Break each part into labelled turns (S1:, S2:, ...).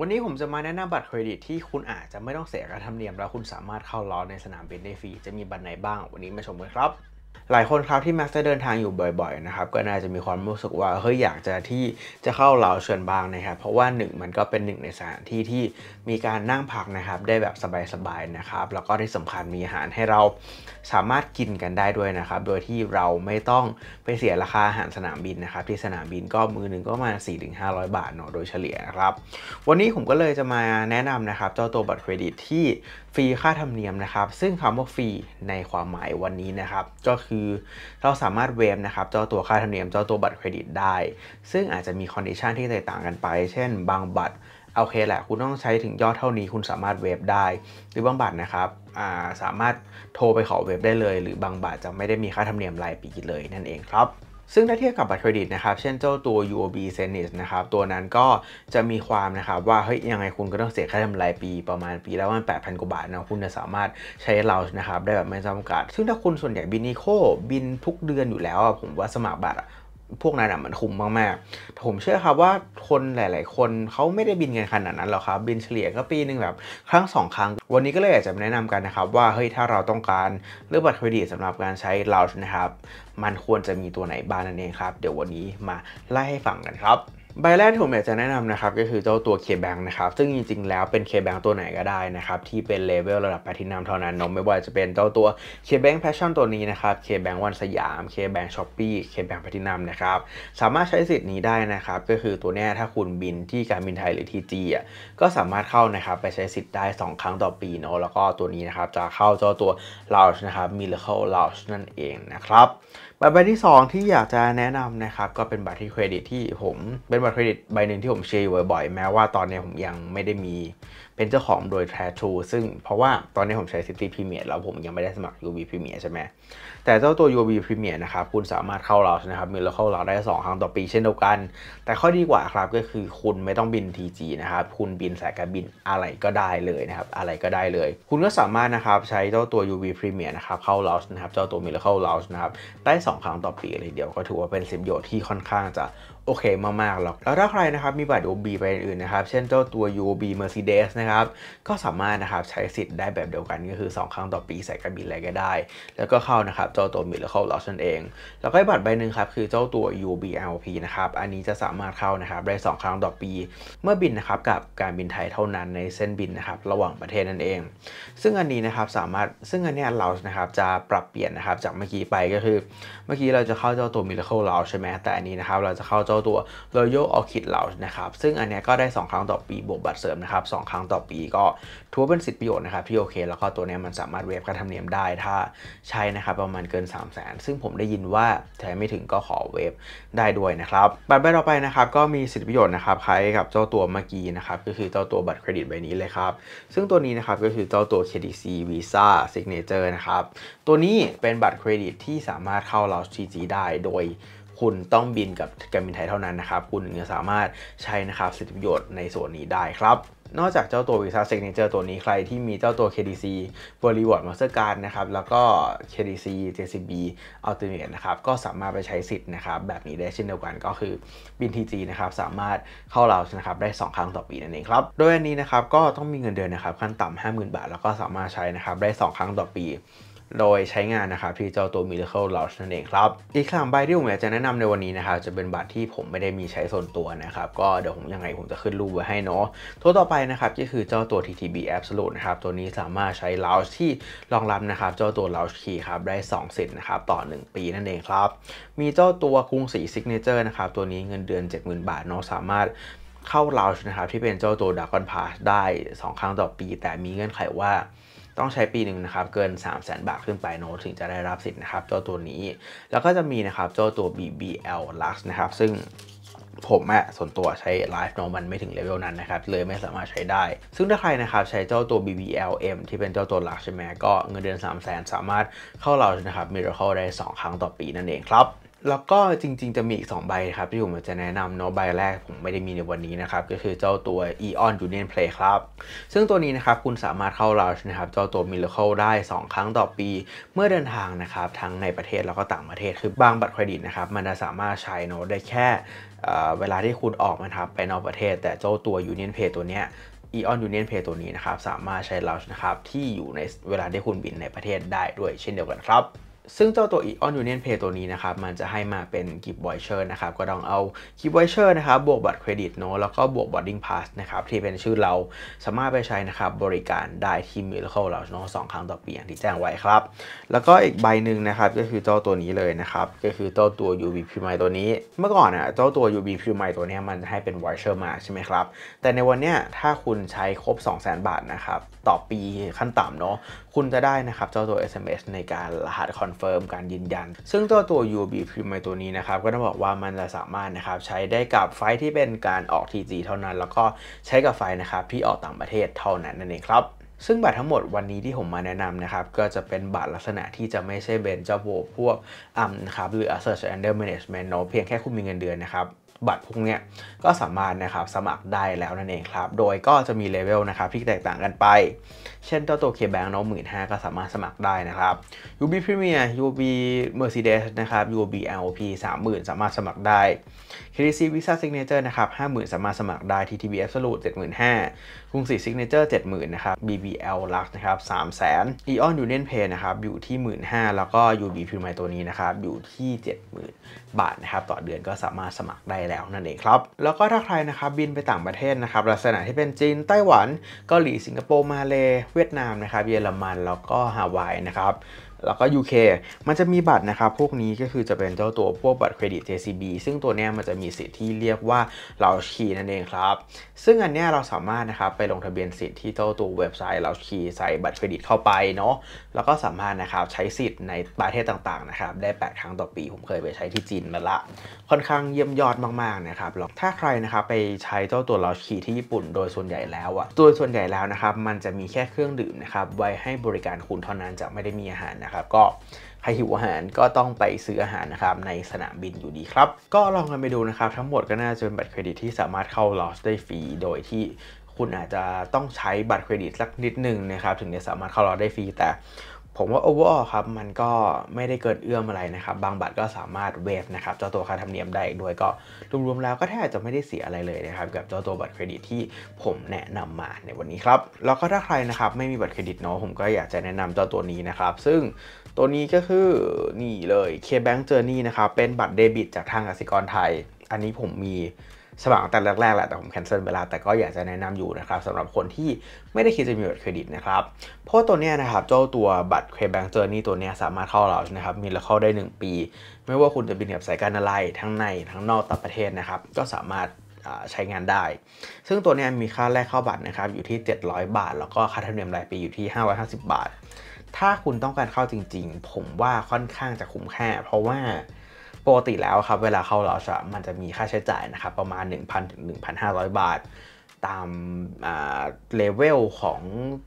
S1: วันนี้ผมจะมาแนะนำบัตรเครดิตที่คุณอาจจะไม่ต้องเสียค่าธรรมเนียมแล้วคุณสามารถเข้าล้อในสนามบินได้ฟรีจะมีบัตรไหนบ้างวันนี้มาชมกันครับหลายคนครับที่มักจะเดินทางอยู่บ่อยๆนะครับก็น่าจะมีความรู้สึกว่าเฮ้ยอยากจะที่จะเข้าเหลาเชิญบางนะครับ เพราะว่าหนึ่งมันก็เป็นหนึ่งในสถานที่ที่มีการนั่งพักนะครับ ได้แบบสบายๆนะครับ แล้วก็ที่สำคัญมีอาหารให้เราสามารถกินกันได้ด้วยนะครับโดยที่เราไม่ต้องไปเสียราคาอาหารสนามบินนะครับที่สนามบินก็มือหนึ่งก็มา 4-500 บาทเนาะโดยเฉลี่ยนะครับ วันนี้ผมก็เลยจะมาแนะนำนะครับ เจ้าตัวบัตรเครดิต ที่ฟรีค่าธรรมเนียมนะครับซึ่งคำว่าฟรีในความหมายวันนี้นะครับก็คือเราสามารถเวฟนะครับเจ้าตัวค่าธรรมเนียมเจ้าตัวบัตรเครดิตได้ ซึ่งอาจจะมีคอนดิชันที่แตกต่างกันไป เช่นบางบัตรโอเคแหละ คุณต้องใช้ถึงยอดเท่านี้คุณสามารถเวฟได้ หรือบางบัตรนะครับาสามารถโทรไปขอเวฟได้เลย หรือบางบัตรจะไม่ได้มีค่าธรรมเนียมรายปีเลยนั่นเองครับซึ่งถ้าเทียบกับบัตรเครดิตนะครับ เช่นเจ้าตัว UOB s e n i s นะครับ ตัวนั้นก็จะมีความนะครับว่า เฮ้ยยังไงคุณก็ต้องเสียค่าธรรมรายปีประมาณปีแล้วมัน8,000 กว่าบาทนะ คุณจะสามารถใช้เรานะครับ ได้แบบไม่จำกัด ซึ่งถ้าคุณส่วนใหญ่บินอีโคบินทุกเดือนอยู่แล้วผมว่าสมัครบัตรพวกนั้นอ่ะมันคุ้มมากๆแต่ผมเชื่อครับว่าคนหลาย ๆ คนเขาไม่ได้บินกันขนาดนั้นหรอกครับ บินเฉลี่ยก็ปีหนึ่งแบบครั้งสองครั้งวันนี้ก็เลยอยากจะแนะนำกันนะครับว่าเฮ้ยถ้าเราต้องการเลือกบัตรเครดิตสำหรับการใช้เรานะครับ มันควรจะมีตัวไหนบ้างนั่นเองครับ เดี๋ยววันนี้มาไล่ให้ฟังกันครับใบแรกที่ผมอยากจะแนะนำนะครับก็คือเจ้าตัว K-Bank นะครับซึ่งจริงๆแล้วเป็น K-Bank ตัวไหนก็ได้นะครับที่เป็นเลเวลระดับแพทินัมเท่านั้นนมไม่ว่าจะเป็นเจ้าตัว K-Bank Passion ตัวนี้นะครับ K-Bank วันสยาม K-Bank Shopee K-Bank ง l a t i n u m นะครับสามารถใช้สิทธิ์นี้ได้นะครับก็คือตัวนี้ถ้าคุณบินที่การบินไทยหรือทีจีอ่ะก็สามารถเข้านะครับไปใช้สิทธิ์ได้ 2 ครั้งต่อปีเนาะแล้วก็ตัวนี้นะครับจะเข้าเจ้าตัว Lounge นะครับ Miracle Lounge นั่นเองนะครับบัตรใบที่2ที่อยากจะแนะนำนะครับ ก็เป็นบัตรที่เครดิตที่ผม เป็นบัตรเครดิตใบหนึ่งที่ผมเชียร์อยู่บ่อยๆแม้ว่าตอนนี้ผมยังไม่ได้มีเป็นเจ้าของโดย t r a t r ูซึ่งเพราะว่าตอนนี้ผมใช้ City Premier แล้วผมยังไม่ได้สมัคร UB Premier ใช่ไหม แต่เจ้าตัว UB Premier นะครับคุณสามารถเข้าเราใช่ไหมครับมีเราเข้าเราได้2ครั้งต่อปีเช่นเดียวกัน แต่ข้อดีกว่าครับก็คือคุณไม่ต้องบิน TG นะครับ คุณบินสายการบินอะไรก็ได้เลยนะครับอะไรก็ได้เลย คุณก็สามารถนะครับใช้เจ้าตัว UB Premier นะครับเข้าเรานะครับเจ้าตัว m i เร c เข้าเรา e นะครับได้2ครั้งต่อปีเลยเดียวก็ถือว่าเป็นสิบโยชน์ที่ค่อนข้างจะโอเค มากๆหรอกแล้ว ถ้าใครนะครับ มีบัตร OB ไปอื่นนะครับ เช่นเจ้าตัว UOB Mercedes นะครับ ก็สามารถนะครับใช้สิทธิ์ได้แบบเดียวกัน ก็คือ 2 ครั้งต่อปีใส่การบินอะไรก็ได้ แล้วก็เข้านะครับเจ้าตัว Miracle Lodge นันเอง แล้วก็บัตรใบหนึ่งครับคือเจ้าตัว UOB LP นะครับ อันนี้จะสามารถเข้านะครับได้ 2 ครั้งต่อปี เมื่อบินนะครับกับการบินไทยเท่านั้นในเส้นบินนะครับระหว่างประเทศนั่นเอง ซึ่งอันนี้นะครับสามารถซึ่งอันนี้เรานะครับจะปรับเปลี่ยนนะครับจากเมื่อกี้ไปก็คือ เมื่อกี้เราจะเข้าเจ้าตัว Miracle l o d ใช่ไหมแต่อันนี้นะครับเราจะเข้าเจ้าาตัว Royal Orchid Lounge นะครับซึ่งอันนี้ก็ได้ 2 ครั้งต่อปีบวกบัตรเสริมนะครับ2ครั้งต่อปีก็ถือวเป็นสิทธิประโยชน์นะครับที่โอเคแล้วก็ตัวนี้มันสามารถเวฟค่าธรรมเนียมได้ถ้าใช้นะครับประมาณเกิน3 0 0 0 0 0 ซึ่งผมได้ยินว่าใช้ไม่ถึงก็ขอเวฟได้ด้วยนะครับบัตรใบต่อไปนะครับก็มีสิทธิประโยชน์นะครับคล้ายกับเจ้าตัวเมื่อกี้นะครับ ก็คือเจ้าตัวบัตรเครดิตใบนี้เลยครับซึ่งตัวนี้นะครับก็คือเจ้าตัว KDC Visa Signature นะครับตัวนี้เป็นบัตรเครดิตที่สามารถเข้าเรา n ีจีได้โดยคุณต้องบินกับการบินไทยเท่านั้นนะครับ คุณถึงจะสามารถใช้นะครับสิทธิประโยชน์ในส่วนนี้ได้ครับ นอกจากเจ้าตัว Visa Signature ตัวนี้ใครที่มีเจ้าตัว KDC บร b r e w ม r สเ a อร์การ์ดนะครับแล้วก็ KDC JCB Ultimate นะครับก็สามารถไปใช้สิทธิ์นะครับ แบบนี้ได้เช่นเดียวกันก็คือบิน TG นะครับ สามารถเข้าเรานะครับได้ 2 ครั้งต่อปีนั่นเองครับโดยอันนี้นะครับก็ต้องมีเงินเดือนนะครับขั้นต่ำ50,000บาทแล้วก็สามารถใช้นะครับได้ 2 ครั้งต่อปีโดยใช้งานนะครับที่เจ้าตัว Miracle l o u n c h นั่นเองครับ อีกสามใบที่ผมอยากจะแนะนำในวันนี้นะครับจะเป็นบัตรที่ผมไม่ได้มีใช้ส่วนตัวนะครับ ก็เดี๋ยวผมยังไงผมจะขึ้นรูปไว้ให้เนาะตัวต่อไปนะครับก็คือเจ้าตัว TTB Absolute นะครับ ตัวนี้สามารถใช้ l o u n c e ที่รองรับนะครับเจ้าตัว l o u n c e Key ครับได้2สิทธิ์นะครับต่อ 1 ปีนั่นเองครับ มีเจ้าตัวคุงสี Signature นะครับตัวนี้เงินเดือน 70,000 บาทเนาะสามารถเข้า l ร u n g e นะครับที่เป็นเจ้าตัว Dragon Pass ได้ 2 ครั้งต่อปี แต่มีเงื่อนไขว่าต้องใช้ปีหนึ่งนะครับเกิน 3 0 0แสนบาทขึ้นไปโน้ตถึงจะได้รับสิทธิ์นะครับเจ้าตัวนี้ แล้วก็จะมีนะครับเจ้าตัว BBL Lux นะครับซึ่งผมอะส่วนตัวใช้ไลฟ์โนมันไม่ถึงเลเวลนั้นนะครับเลยไม่สามารถใช้ได้ ซึ่งถ้าใครนะครับใช้เจ้าตัว BBLM ที่เป็นเจ้าตัวหลักใช่ไหมก็เงินเดือน3 0 0แสนสามารถเข้าเรานะครับมเราเข้าได้ 2 ครั้งต่อปีนั่นเองครับแล้วก็จริงๆจะมีอีก2ใบครับที่ผมจะแนะนำเนาะใบแรกผมไม่ได้มีในวันนี้นะครับ ก็คือเจ้าตัว Eon Union Play ครับ ซึ่งตัวนี้นะครับ คุณสามารถเข้า Lounge นะครับ เจ้าตัว Miracle ได้ 2 ครั้งต่อปี เมื่อเดินทางนะครับ ทั้งในประเทศแล้วก็ต่างประเทศ คือบางบัตรเครดิตนะครับ มันจะสามารถใช้เนาะ ได้แค่เวลาที่คุณออกมาครับไปนอกประเทศ แต่เจ้าตัว Union Play ตัวเนี้ยอีออนยูเนียนเพย์ตัวนี้นะครับสามารถใช้ลาานะครับที่อยู่ในเวลาที่คุณบินในประเทศได้ด้วยเช่นเดียวกันครับซึ่งเจ้าตัว Eon Union Pay ตัวนี้นะครับมันจะให้มาเป็นกิฟต์บอยเชอร์นะครับก็ต้องเอากิฟต์บอยเชอร์นะครับบวกบัตรเครดิตเนาะแล้วก็บวกบัตรดิ้งพาสนะครับที่เป็นชื่อเราสามารถไปใช้นะครับบริการได้ที่ิ i เลค l ลเราเนาะสองครั้งต่อปีอย่างที่แจ้งไว้ครับแล้วก็อีกใบหนึ่งนะครับก็คือเจ้าตัวนี้เลยนะครับ ก็คือเจ้าตัว UB p r i m i ตัวนี้ เมื่อก่อนอ่ะเจ้าตัว UB p r i m i ตัวนี้มันให้เป็นวอยเชอร์มาใช่ไหมครับแต่ในวันเนี้ยถ้าคุณใช้ครบ2อ0 0 0 0บาทนะครับต่อปีขั้นต่ำเนาะคุณจะได้นะครับเจ้าตัว SMS ในการรหัสคอนอนเฟิร์มการยืนยัน ซึ่งตัวตัว UB e m i พ์ตัวนี้นะครับก็ต้องบอกว่ามันจะสามารถนะครับใช้ได้กับไฟที่เป็นการออก TG เท่านั้น แล้วก็ใช้กับไฟนะครับ ที่ออกต่างประเทศเท่านั้นนั่นเองครับ ซึ่งบัตรทั้งหมดวันนี้ที่ผมมาแนะนำนะครับก็จะเป็นบัตรลักษณะที่จะไม่ใช่เบนเจ้าโบพวกอัมนะครับ หรือ Asset Under Management เนาะเพียงแค่คุณมีเงินเดือนนะครับบัตรพวกเนี้ยก็สามารถนะครับสมัครได้แล้วนั่นเองครับ โดยก็จะมีเลเวลนะครับที่แตกต่างกันไป เช่นตัวตัวเคแบงค์น้องหมื่นห้าก็สามารถสมัครได้นะครับ UB p r e m i เมี b Mercedes นะครับ UBLP สามหมื่นสามารถสมัครได้ KDC v i s a Signature นะครับห้าหมื่นสามารถสมัครได้ t t b Absolute เจ็ดหมื่นห้ากรุงศรีซิกเนเจอร์เจ็ดหมื่นนะครับ BBL Lux นะครับสามแสน Eon Union Pay นะครับอยู่ที่หมื่นห้าแล้วก็ UB p r e m i e r ตัวนี้นะครับอยู่ที่เจ็ดหมื่นบาทนะครับต่อเดือนก็สามารถสมัครได้แล้วแล้วนั่นเองครับแล้วก็ถ้าใครนะครับบินไปต่างประเทศนะครับลักษณะที่เป็นจีนไต้หวันเกาหลีสิงคโปร์ มาเล เวียดนามนะครับเยอรมัน แล้วก็ฮาวายนะครับแล้วก็ UK มันจะมีบัตรนะครับ พวกนี้ก็คือจะเป็นเจ้าตัวพวกบัตรเครดิต JCB ซึ่งตัวเนี้ยมันจะมีสิทธิ์ที่เรียกว่าเราชีนั่นเองครับ ซึ่งอันเนี้ยเราสามารถนะครับไปลงทะเบียนสิทธิ์ที่เจ้าตัวเว็บไซต์เราชีใส่บัตรเครดิตเข้าไปเนาะ แล้วก็สามารถนะครับใช้สิทธิ์ในประเทศต่างๆนะครับได้8ครั้งต่อปี ผมเคยไปใช้ที่จีนมาละ ค่อนข้างเยี่ยมยอดมากๆนะครับถ้าใครนะครับไปใช้เจ้าตัวเราชีที่ญี่ปุ่นโดยส่วนใหญ่แล้วอะโดยส่วนใหญ่แล้วนะครับมันจะมีแค่เครื่องดื่มนะครับไว้ให้บริการคุณเท่านั้นจะไม่ได้มีอาหารนะครับก็ใครหิวอาหารก็ต้องไปซื้ออาหารนะครับในสนามบินอยู่ดีครับ ก็ลองกันไปดูนะครับ ทั้งหมดก็น่าจะเป็นบัตรเครดิตที่สามารถเข้าลอสได้ฟรีโดยที่คุณอาจจะต้องใช้บัตรเครดิตสักนิดหนึ่งนะครับถึงจะสามารถเข้าลอสได้ฟรี แต่ผมว่า overall ครับ มันก็ไม่ได้เกิดเอื้อมอะไรนะครับ บางบัตรก็สามารถเวฟนะครับเจ้าตัวค่าธรรมเนียมได้อีกด้วยก็รวมๆแล้วก็แทบจะไม่ได้เสียอะไรเลยนะครับกับเจ้าตัวบัตรเครดิตที่ผมแนะนำมาในวันนี้ครับแล้วก็ถ้าใครนะครับ ไม่มีบัตรเครดิตเนาะผมก็อยากจะแนะนำเจ้าตัวนี้นะครับ ซึ่งตัวนี้ก็คือนี่เลย KBank Journey นะครับเป็นบัตรเดบิตจากทางกสิกรไทย อันนี้ผมมีฉบับแต่แรกๆแหละแต่ผมแคนเซิลเวลาแต่ก็อยากจะแนะนำอยู่นะครับสำหรับคนที่ไม่ได้คิดจะมีบัตรเครดิตนะครับเพราะตัวเนี้ยนะครับเจ้าตัวบัตรเครดิตแบงก์เจอร์นี่ตัวเนี้ยสามารถเข้าเรานะครับมีแล้วเข้าได้ 1 ปี ไม่ว่าคุณจะบินกับสายการอะไรทั้งในทั้งนอกต่างประเทศนะครับก็สามารถใช้งานได้ ซึ่งตัวนี้มีค่าแรกเข้าบัตรนะครับอยู่ที่ 700 บาท แล้วก็ค่าธรรมเนียมรายปีอยู่ที่ 550 บาท ถ้าคุณต้องการเข้าจริง ๆ ผมว่าค่อนข้างจะคุ้มค่าเพราะว่าปกติแล้วครับเวลาเข้าลอชมันจะมีค่าใช้จ่ายนะครับประมาณ 1,000ถึง1,500 บาท ตามเลเวลของ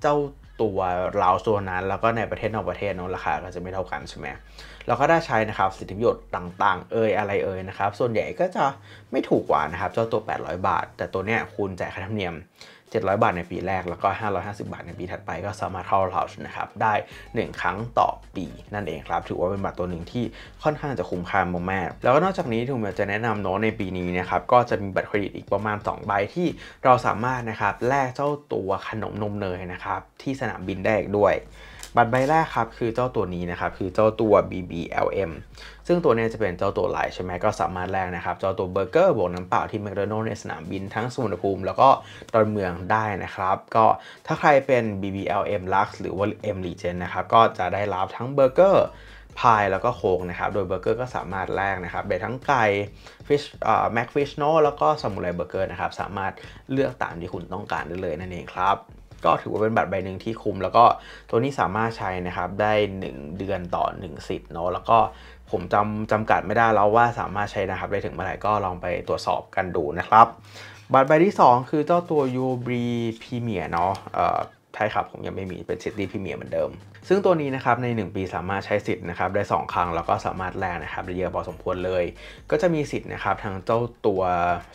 S1: เจ้าตัวลาวโซนนั้น แล้วก็ในประเทศนอกประเทศนั้นราคา ก็จะไม่เท่ากันใช่ไหมเราก็ได้ใช้นะครับสิทธิประโยชน์ต่างๆ เอ่ยอะไรเอ่ยนะครับ ส่วนใหญ่ก็จะไม่ถูกกว่านะครับเจ้าตัว 800 บาท แต่ตัวเนี้ยคูณจ่ายค่าธรรมเนียม700 บาทในปีแรกแล้วก็ 550 บาทในปีถัดไปก็สามารถ เข้าเอานะครับ ได้ 1 ครั้งต่อปีนั่นเองครับ ถือว่าเป็นบัตรตัวหนึ่งที่ค่อนข้างจะคุ้มค่ามากๆแล้วก็นอกจากนี้ทีงจะแนะนำโน้ตในปีนี้นะครับก็จะมีบัตรเครดิตอีกประมาณ 2 ใบที่เราสามารถนะครับแลกเจ้าตัวขนม นมเนยนะครับที่สนามบินได้อีกด้วยบัตรใบแรกครับคือเจ้าตัวนี้นะครับคือเจ้าตัว BBLM ซึ่งตัวนี้จะเป็นเจ้าตัวไลท์ใช่ไหมก็สามารถแลกนะครับ เจ้าตัวเบอร์เกอร์บวกน้ำเปล่าที่แมคโดนัลด์ในสนามบินทั้งสุวรรณภูมิ แล้วก็ดอนเมืองได้นะครับ ก็ถ้าใครเป็น BBLM Lux หรือว่า M Legend นะครับก็จะได้รับทั้งเบอร์เกอร์พายแล้วก็โค้งนะครับ โดยเบอร์เกอร์ก็สามารถแลกนะครับไปทั้งไก่ฟิชแม็กฟิชโนแล้วก็สมุนไพรเบอร์เกอร์นะครับสามารถเลือกตามที่คุณต้องการได้เลยนั่นเองครับก็ถือว่าเป็นบัตรใบหนึ่งที่คุ้มแล้วก็ตัวนี้สามารถใช้นะครับได้ 1 เดือนต่อ 1 สิทธิ์เนาะแล้วก็ผมจำจากัดไม่ได้แล้วว่าสามารถใช้นะครับ ได้ถึงเมื่อไหร่ ก็ลองไปตรวจสอบกันดูนะครับ บัตรใบที่ 2 คือเจ้าตัว u b r i Premier เนาะใช่ครับผมยังไม่มีเป็นซิตี้พรีเมียร์เหมือนเดิม ซึ่งตัวนี้นะครับใน 1 ปีสามารถใช้สิทธิ์นะครับได้ 2 ครั้งแล้วก็สามารถแลกนะครับ ได้เยอะพอสมควรเลย ก็จะมีสิทธิ์นะครับทางเจ้าตัว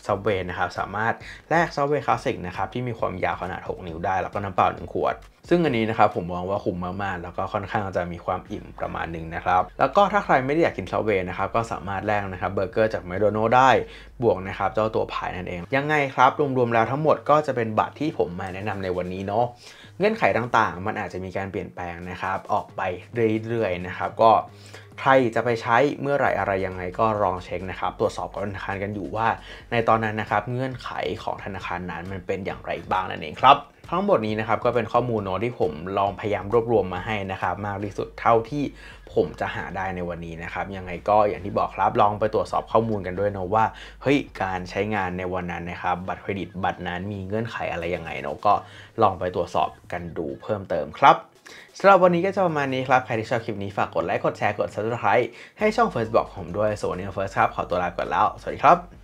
S1: ซับเวย์นะครับ สามารถแลกซับเวย์คลาสสิกนะครับ ที่มีความยาวขนาด 6 นิ้วได้แล้วก็น้ำเปล่า 1 ขวดซึ่งอันนี้นะครับผมมองว่าคุ้มมาก ๆ แล้วก็ค่อนข้างจะมีความอิ่มประมาณหนึ่งนะครับ แล้วก็ถ้าใครไม่ได้อยากกินซอเวนะครับก็สามารถแลกนะครับเบอร์เกอร์จากแมคโดนัลด์ได้บวกนะครับเจ้าตัวพายนั่นเอง ยังไงครับ รวมๆ แล้วทั้งหมดก็จะเป็นบัตรที่ผมมาแนะนำในวันนี้เนาะเงื่อนไขต่างๆ มันอาจจะมีการเปลี่ยนแปลงนะครับออกไปเรื่อยๆนะครับก็ใครจะไปใช้เมื่อไหร่อะไรยังไงก็ลองเช็คนะครับตรวจสอบกับธนาคารกันอยู่ว่า ในตอนนั้นนะครับเงื่อนไขของธนาคารนั้นมันเป็นอย่างไรบ้างนั่นเองครับ ทั้งหมดนี้นะครับก็เป็นข้อมูลเนาะที่ผมลองพยายามรวบรวมมาให้นะครับมากที่สุดเท่าที่ผมจะหาได้ในวันนี้นะครับ ยังไงก็อย่างที่บอกครับลองไปตรวจสอบข้อมูลกันด้วยเนาะว่าเฮ้ยการใช้งานในวันนั้นนะครับ บัตรเครดิตบัตรนั้นมีเงื่อนไขอะไรยังไงเนาะก็ลองไปตรวจสอบกันดูเพิ่มเติมครับสำหรับวันนี้ก็จะประมาณนี้ครับ ใครที่ชอบคลิปนี้ฝากกดไลค์ กดแชร์ กด subscribe ให้ช่อง First บอกผมด้วยส่วนนี้ First ครับ ขอตัวลาก่อนแล้ว สวัสดีครับ